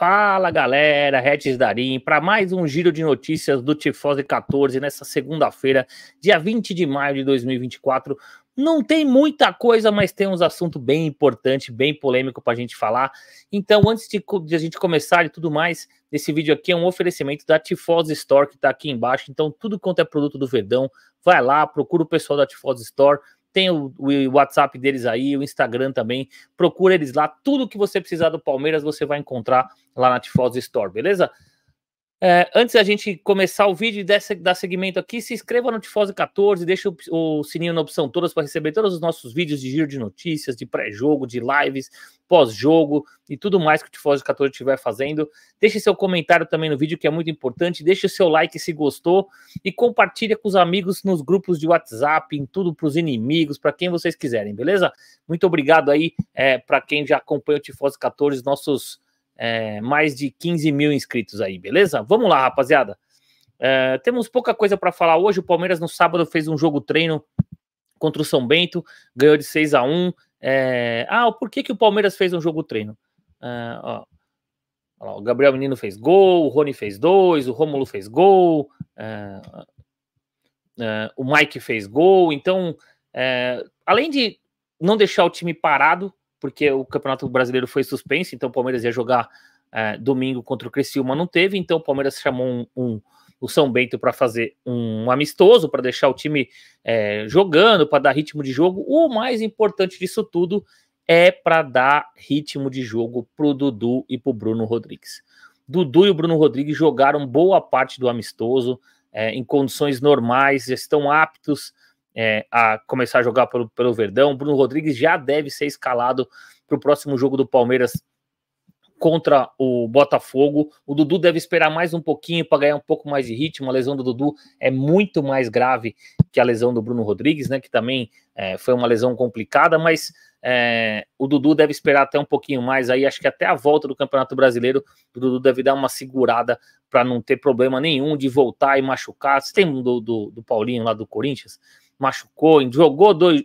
Fala galera, Regis Darim, para mais um giro de notícias do Tifose 14 nessa segunda-feira, dia 20 de maio de 2024. Não tem muita coisa, mas tem uns assuntos bem importante, bem polêmico para a gente falar. Então, antes de, de, a gente começar e tudo mais, esse vídeo aqui é um oferecimento da Tifose Store que está aqui embaixo. Então, tudo quanto é produto do Verdão, vai lá, procura o pessoal da Tifose Store tem o, o, WhatsApp deles aí, o Instagram também. Procura eles lá. Tudo que você precisar do Palmeiras, você vai encontrar lá na Tifosa Store, beleza? É, antes da gente começar o vídeo e dar seguimento aqui, se inscreva no Tifose 14, deixa o, o sininho na opção todas para receber todos os nossos vídeos de giro de notícias, de pré-jogo, de lives, pós-jogo e tudo mais que o Tifose 14 estiver fazendo. Deixe seu comentário também no vídeo, que é muito importante. Deixe seu like se gostou e compartilha com os amigos nos grupos de WhatsApp, em tudo para os inimigos, para quem vocês quiserem, beleza? Muito obrigado aí é, para quem já acompanha o Tifose 14, nossos é, mais de 15 mil inscritos aí, beleza? Vamos lá, rapaziada. É, temos pouca coisa para falar hoje. O Palmeiras no sábado fez um jogo treino contra o São Bento, ganhou de 6 a 1 é... Ah, por que, que o Palmeiras fez um jogo treino? É, ó, ó, o Gabriel Menino fez gol, o Rony fez dois, o Rômulo fez gol, é, é, o Mike fez gol. Então, além de não deixar o time parado, porque o Campeonato Brasileiro foi suspenso, então o Palmeiras ia jogar é, domingo contra o Criciúma, não teve, então o Palmeiras chamou um, um o São Bento para fazer um amistoso, para deixar o time é, jogando, para dar ritmo de jogo. O mais importante disso tudo é para dar ritmo de jogo para o Dudu e para o Bruno Rodrigues. Dudu e o Bruno Rodrigues jogaram boa parte do amistoso é, em condições normais, estão aptos é, a começar a jogar pelo, pelo Verdão. Bruno Rodrigues já deve ser escalado para o próximo jogo do Palmeiras contra o Botafogo. O Dudu deve esperar mais um pouquinho para ganhar um pouco mais de ritmo. A lesão do Dudu é muito mais grave que a lesão do Bruno Rodrigues, né? Que também é, foi uma lesão complicada, mas é, o Dudu deve esperar até um pouquinho mais aí, acho que até a volta do Campeonato Brasileiro, o Dudu deve dar uma segurada para não ter problema nenhum de voltar e machucar. Você tem um do, do, do Paulinho lá do Corinthians, machucou, jogou dois,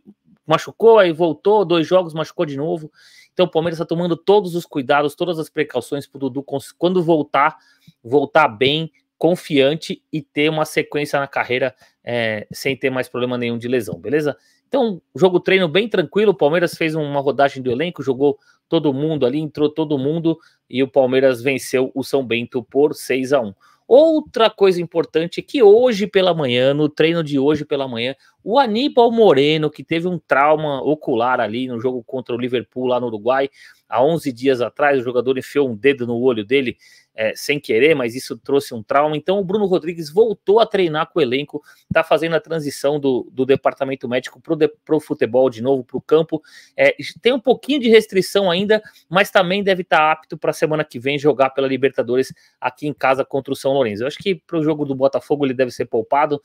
machucou, aí voltou, dois jogos, machucou de novo. Então o Palmeiras está tomando todos os cuidados, todas as precauções para o Dudu quando voltar, voltar bem, confiante e ter uma sequência na carreira é, sem ter mais problema nenhum de lesão, beleza? Então, jogo treino bem tranquilo. O Palmeiras fez uma rodagem do elenco, jogou todo mundo ali, entrou todo mundo e o Palmeiras venceu o São Bento por 6 a 1. Outra coisa importante é que hoje pela manhã, no treino de hoje pela manhã, o Aníbal Moreno, que teve um trauma ocular ali no jogo contra o Liverpool lá no Uruguai, há 11 dias atrás, o jogador enfiou um dedo no olho dele é, sem querer, mas isso trouxe um trauma. Então, o Bruno Rodrigues voltou a treinar com o elenco, está fazendo a transição do, do departamento médico para o de, futebol de novo, para o campo. É, tem um pouquinho de restrição ainda, mas também deve estar tá apto para a semana que vem jogar pela Libertadores aqui em casa contra o São Lourenço. Eu acho que para o jogo do Botafogo ele deve ser poupado,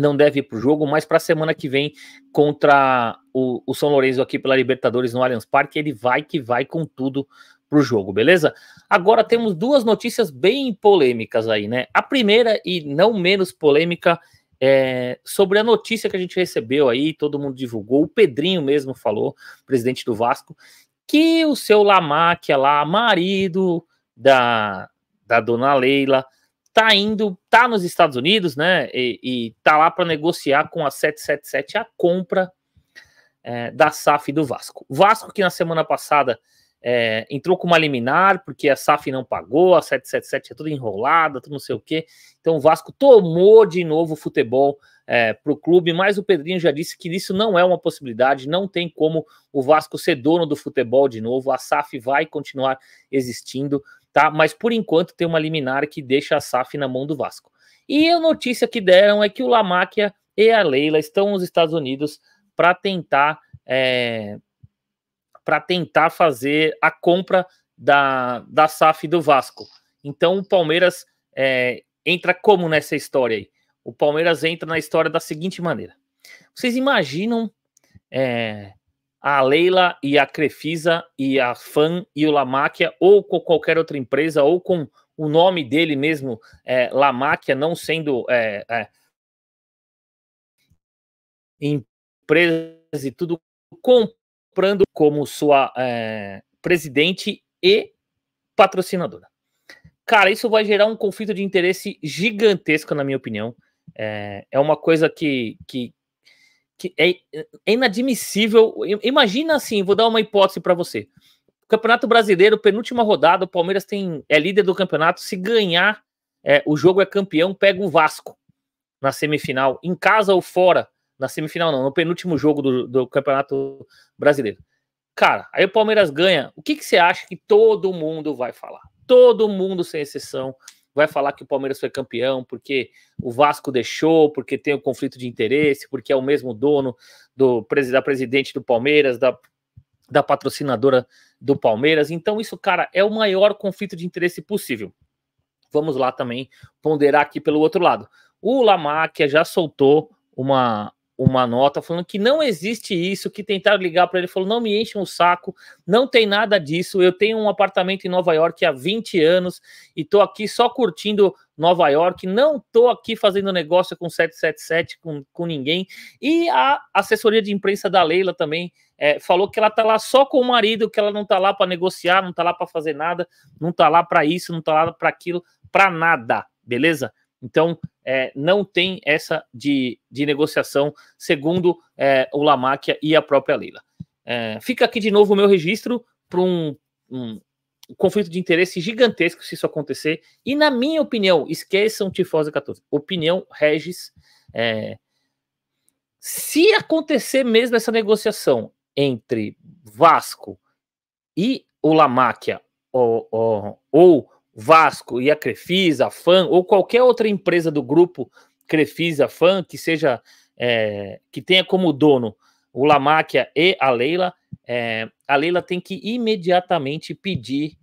não deve ir para o jogo, mas para a semana que vem contra o, o, São Lourenço aqui pela Libertadores no Allianz Parque, ele vai que vai com tudo para o jogo, beleza? Agora temos duas notícias bem polêmicas aí, né? A primeira e não menos polêmica é sobre a notícia que a gente recebeu aí, todo mundo divulgou, o Pedrinho mesmo falou, presidente do Vasco, que o seu é lá, marido da, da dona Leila, tá indo, tá nos Estados Unidos, né? E, e tá lá para negociar com a 777 a compra é, da SAF do Vasco. Vasco que na semana passada é, entrou com uma liminar, porque a SAF não pagou, a 777 é toda enrolada, tudo não sei o quê. Então o Vasco tomou de novo o futebol é, para o clube, mas o Pedrinho já disse que isso não é uma possibilidade, não tem como o Vasco ser dono do futebol de novo, a SAF vai continuar existindo tá? Mas por enquanto tem uma liminar que deixa a SAF na mão do Vasco. E a notícia que deram é que o Lamáquia e a Leila estão nos Estados Unidos para tentar é, para tentar fazer a compra da, da SAF do Vasco. Então o Palmeiras é, entra como nessa história aí? O Palmeiras entra na história da seguinte maneira. Vocês imaginam é, a Leila e a Crefisa e a FAN e o Lamáquia, ou com qualquer outra empresa, ou com o nome dele mesmo, é, Lamáquia, não sendo é, é, empresas e tudo, comprando como sua é, presidente e patrocinadora. Cara, isso vai gerar um conflito de interesse gigantesco, na minha opinião. É, é uma coisa que, que, que é, é inadmissível. Imagina assim, vou dar uma hipótese para você. Campeonato Brasileiro, penúltima rodada, o Palmeiras tem é líder do campeonato. Se ganhar, é, o jogo é campeão, pega o Vasco na semifinal, em casa ou fora, na semifinal não, no penúltimo jogo do, do Campeonato Brasileiro. Cara, aí o Palmeiras ganha. O que, que você acha que todo mundo vai falar? Todo mundo, sem exceção, vai falar que o Palmeiras foi campeão porque o Vasco deixou, porque tem o conflito de interesse, porque é o mesmo dono do da presidente do Palmeiras, da, da patrocinadora do Palmeiras. Então, isso, cara, é o maior conflito de interesse possível. Vamos lá também ponderar aqui pelo outro lado. O Lamáquia já soltou uma, uma nota falando que não existe isso, que tentaram ligar para ele, falou: não me enchem o saco, não tem nada disso. Eu tenho um apartamento em Nova York há 20 anos e estou aqui só curtindo Nova York, não estou aqui fazendo negócio com 777, com, com ninguém. E a assessoria de imprensa da Leila também é, falou que ela está lá só com o marido, que ela não está lá para negociar, não está lá para fazer nada, não está lá para isso, não está lá para aquilo, para nada, beleza? Então, é, não tem essa de, de negociação, segundo é, o Lamáquia e a própria Leila. É, fica aqui de novo o meu registro para um, um, conflito de interesse gigantesco se isso acontecer. E, na minha opinião, esqueçam Tifosa 14, opinião Regis. É, se acontecer mesmo essa negociação entre Vasco e o Lamáquia ou, ou, ou Vasco e a Crefisa, a FAM, ou qualquer outra empresa do grupo Crefisa, FAM, que seja, é, que tenha como dono o Lamáquia e a Leila, é, a Leila tem que imediatamente pedir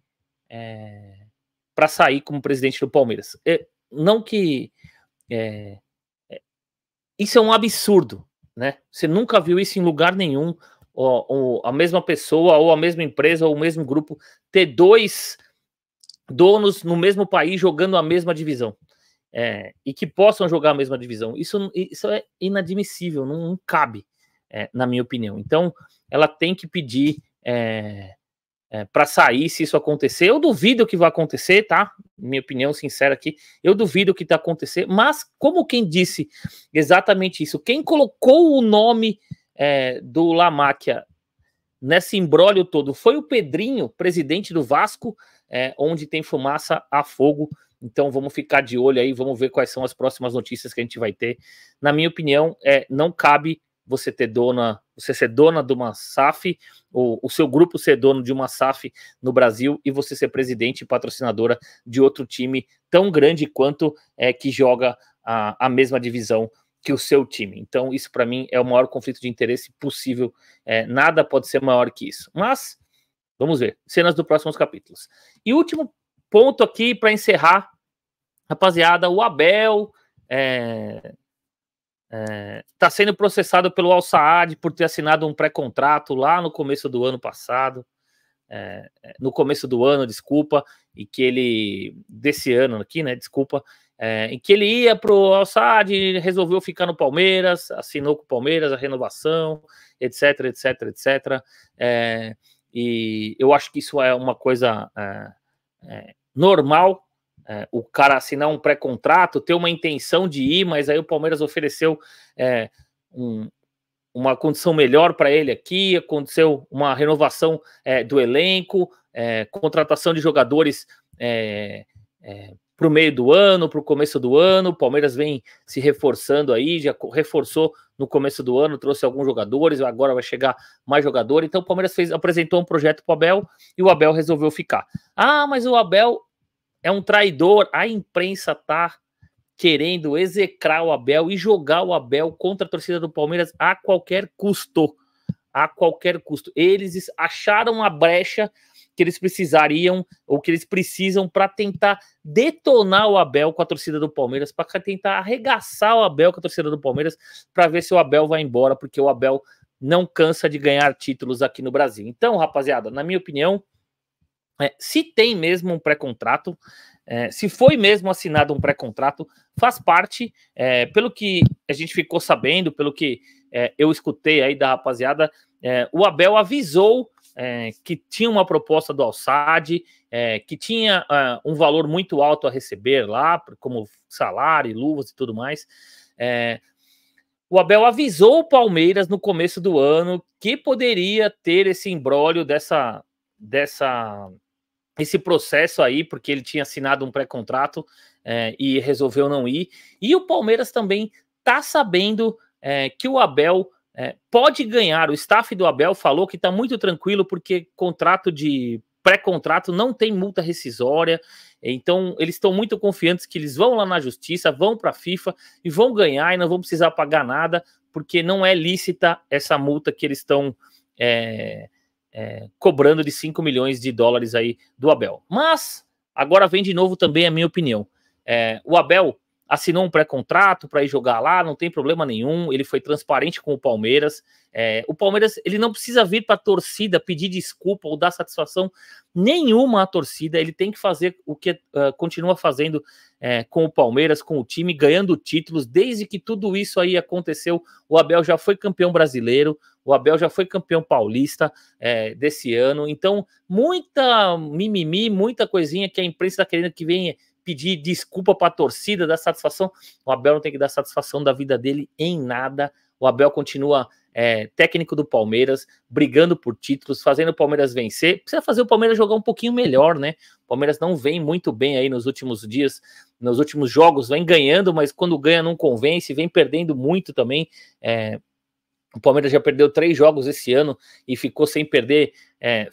é, para sair como presidente do Palmeiras. É, não que. É, é, isso é um absurdo, né? Você nunca viu isso em lugar nenhum. Ou, ou a mesma pessoa, ou a mesma empresa, ou o mesmo grupo ter dois donos no mesmo país jogando a mesma divisão. É, e que possam jogar a mesma divisão. Isso, isso é inadmissível, não, não cabe, é, na minha opinião. Então, ela tem que pedir é, é para sair se isso acontecer. Eu duvido que vai acontecer, tá? Minha opinião sincera aqui, eu duvido que tá acontecer. Mas, como quem disse exatamente isso, quem colocou o nome é, do Lamáquia nesse imbróglio todo? Foi o Pedrinho, presidente do Vasco, é, onde tem fumaça a fogo. Então vamos ficar de olho aí, vamos ver quais são as próximas notícias que a gente vai ter. Na minha opinião, é, não cabe você ter dona, você ser dona de uma SAF, ou o seu grupo ser dono de uma SAF no Brasil e você ser presidente e patrocinadora de outro time tão grande quanto é que joga a, a mesma divisão que o seu time. Então, isso para mim é o maior conflito de interesse possível. É, nada pode ser maior que isso. Mas, vamos ver. Cenas dos próximos capítulos. E último ponto aqui para encerrar, rapaziada: o Abel. É, está é, tá sendo processado pelo Al Saad por ter assinado um pré-contrato lá no começo do ano passado, é, é, no começo do ano, desculpa, e que ele desse ano aqui, né? Desculpa, é, em que ele ia para o Al-Saad, resolveu ficar no Palmeiras, assinou com o Palmeiras a renovação, etc, etc, etc. É, e eu acho que isso é uma coisa é, é normal, é, o cara assinar um pré-contrato, ter uma intenção de ir, mas aí o Palmeiras ofereceu é, um, uma condição melhor para ele aqui, aconteceu uma renovação do elenco, contratação de jogadores é, para o meio do ano, para o começo do ano. O Palmeiras vem se reforçando aí, já reforçou no começo do ano, trouxe alguns jogadores, agora vai chegar mais jogador. Então o Palmeiras fez, apresentou um projeto para o Abel e o Abel resolveu ficar. Ah, mas o Abel é um traidor, a imprensa tá querendo execrar o Abel e jogar o Abel contra a torcida do Palmeiras a qualquer custo. A qualquer custo. Eles acharam a brecha que eles precisariam ou que eles precisam para tentar detonar o Abel com a torcida do Palmeiras, para tentar arregaçar o Abel com a torcida do Palmeiras, para ver se o Abel vai embora, porque o Abel não cansa de ganhar títulos aqui no Brasil. Então, rapaziada, na minha opinião, é, se tem mesmo um pré-contrato, é, se foi mesmo assinado um pré-contrato, faz parte, é, pelo que a gente ficou sabendo, pelo que é, eu escutei aí da rapaziada, é, o Abel avisou é, que tinha uma proposta do Alçade, é, que tinha é, um valor muito alto a receber lá, como salário, luvas e tudo mais. É, o Abel avisou o Palmeiras no começo do ano que poderia ter esse embrólio dessa, dessa, esse processo aí, porque ele tinha assinado um pré-contrato é, e resolveu não ir. E o Palmeiras também está sabendo é, que o Abel é, pode ganhar. O staff do Abel falou que está muito tranquilo porque contrato de pré-contrato não tem multa rescisória. Então eles estão muito confiantes que eles vão lá na justiça, vão para a FIFA e vão ganhar e não vão precisar pagar nada porque não é lícita essa multa que eles estão é, é, cobrando de 5 milhões de dólares aí do Abel. Mas agora vem de novo também a minha opinião. É, o Abel assinou um pré-contrato para ir jogar lá, não tem problema nenhum. Ele foi transparente com o Palmeiras. É, o Palmeiras ele não precisa vir para a torcida pedir desculpa ou dar satisfação nenhuma à torcida. Ele tem que fazer o que uh, continua fazendo é, com o Palmeiras, com o time, ganhando títulos. Desde que tudo isso aí aconteceu, o Abel já foi campeão brasileiro, o Abel já foi campeão paulista é, desse ano. Então, muita mimimi, muita coisinha que a imprensa está querendo que venha pedir desculpa para a torcida, dar satisfação. O Abel não tem que dar satisfação da vida dele em nada. O Abel continua é, técnico do Palmeiras, brigando por títulos, fazendo o Palmeiras vencer. Precisa fazer o Palmeiras jogar um pouquinho melhor, né? O Palmeiras não vem muito bem aí nos últimos dias, nos últimos jogos, vem ganhando, mas quando ganha não convence, vem perdendo muito também. É, o Palmeiras já perdeu três jogos esse ano e ficou sem perder é,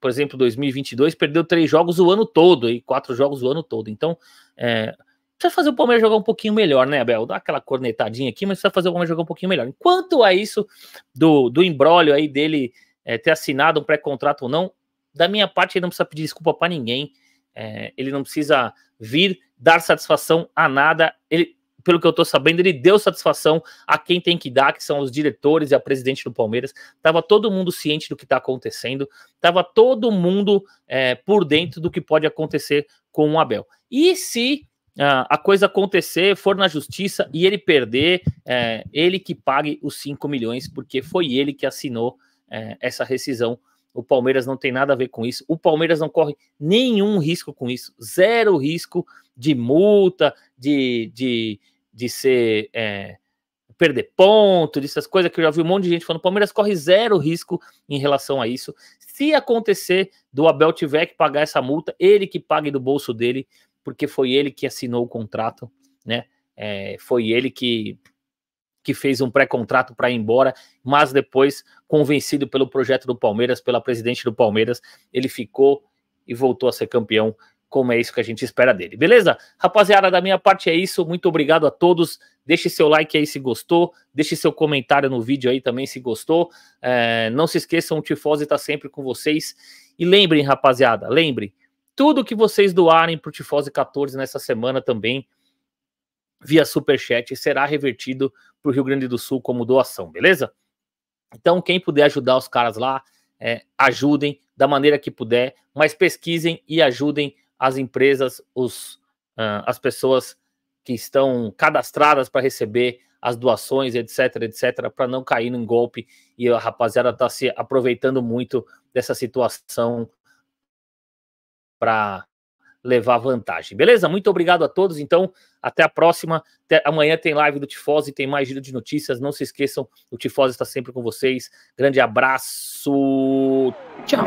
por exemplo, 2022, perdeu três jogos o ano todo e quatro jogos o ano todo. Então, é, precisa fazer o Palmeiras jogar um pouquinho melhor, né, Abel? Dá aquela cornetadinha aqui, mas precisa fazer o Palmeiras jogar um pouquinho melhor. Enquanto a isso do, do embrólio aí dele é, ter assinado um pré-contrato ou não, da minha parte, ele não precisa pedir desculpa para ninguém. É, ele não precisa vir dar satisfação a nada. Ele, pelo que eu tô sabendo, ele deu satisfação a quem tem que dar, que são os diretores e a presidente do Palmeiras. Tava todo mundo ciente do que tá acontecendo, tava todo mundo é, por dentro do que pode acontecer com o Abel. E se uh, a coisa acontecer, for na justiça e ele perder, é, ele que pague os 5 milhões, porque foi ele que assinou é, essa rescisão o Palmeiras não tem nada a ver com isso. O Palmeiras não corre nenhum risco com isso. Zero risco de multa, de, de, de ser. É, perder ponto, dessas coisas que eu já vi um monte de gente falando. O Palmeiras corre zero risco em relação a isso. Se acontecer do Abel tiver que pagar essa multa, ele que pague do bolso dele, porque foi ele que assinou o contrato, né? É, foi ele que que fez um pré-contrato para ir embora, mas depois, convencido pelo projeto do Palmeiras, pela presidente do Palmeiras, ele ficou e voltou a ser campeão, como é isso que a gente espera dele. Beleza? Rapaziada, da minha parte é isso. Muito obrigado a todos. Deixe seu like aí se gostou, deixe seu comentário no vídeo aí também se gostou. É, não se esqueçam, o Tifose está sempre com vocês. E lembrem, rapaziada, lembrem, tudo que vocês doarem para o Tifose 14 nessa semana também via Superchat e será revertido para o Rio Grande do Sul como doação, beleza? Então, quem puder ajudar os caras lá, é, ajudem da maneira que puder, mas pesquisem e ajudem as empresas, os, uh, as pessoas que estão cadastradas para receber as doações, etc, etc, para não cair num golpe. E a rapaziada está se aproveitando muito dessa situação para levar vantagem. Beleza? Muito obrigado a todos. Então, até a próxima. Até amanhã tem live do e tem mais giro de notícias. Não se esqueçam, o Tifós está sempre com vocês. Grande abraço. Tchau.